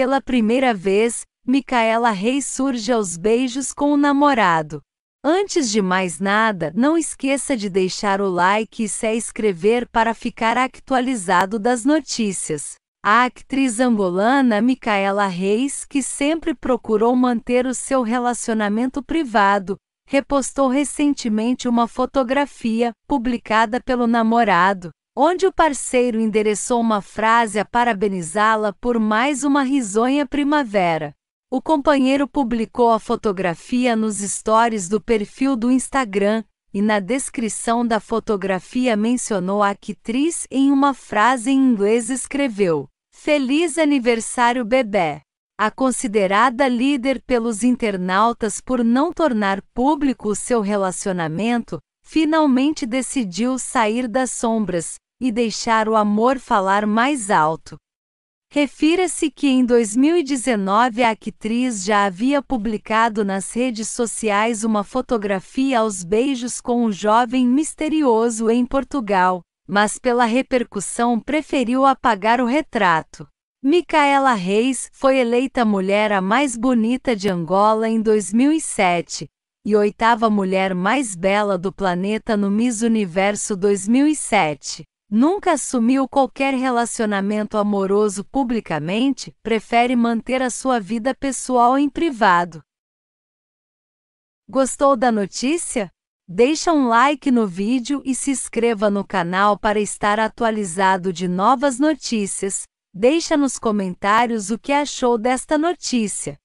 Pela primeira vez, Micaela Reis surge aos beijos com o namorado. Antes de mais nada, não esqueça de deixar o like e se inscrever para ficar atualizado das notícias. A atriz angolana Micaela Reis, que sempre procurou manter o seu relacionamento privado, repostou recentemente uma fotografia publicada pelo namorado, onde o parceiro endereçou uma frase a parabenizá-la por mais uma risonha primavera. O companheiro publicou a fotografia nos stories do perfil do Instagram e na descrição da fotografia mencionou a atriz em uma frase em inglês escreveu: Feliz aniversário, bebê! A considerada líder pelos internautas por não tornar público o seu relacionamento, Finalmente decidiu sair das sombras e deixar o amor falar mais alto. Refira-se que em 2019 a atriz já havia publicado nas redes sociais uma fotografia aos beijos com um jovem misterioso em Portugal, mas pela repercussão preferiu apagar o retrato. Micaela Reis foi eleita mulher a mais bonita de Angola em 2007, e oitava mulher mais bela do planeta no Miss Universo 2007. Nunca assumiu qualquer relacionamento amoroso publicamente, prefere manter a sua vida pessoal em privado. Gostou da notícia? Deixa um like no vídeo e se inscreva no canal para estar atualizado de novas notícias. Deixa nos comentários o que achou desta notícia.